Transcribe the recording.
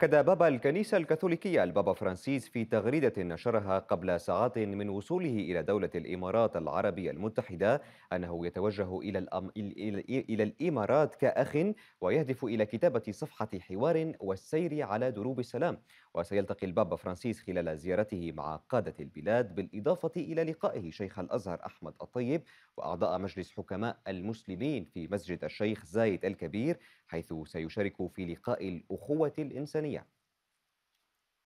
أكد بابا الكنيسة الكاثوليكية البابا فرانسيس في تغريدة نشرها قبل ساعات من وصوله إلى دولة الإمارات العربية المتحدة أنه يتوجه إلى, الأم... إلى الإمارات كأخ ويهدف إلى كتابة صفحة حوار والسير على دروب السلام وسيلتقي البابا فرانسيس خلال زيارته مع قادة البلاد بالإضافة إلى لقائه شيخ الأزهر أحمد الطيب وأعضاء مجلس حكماء المسلمين في مسجد الشيخ زايد الكبير حيث سيشارك في لقاء الأخوة الإنسانية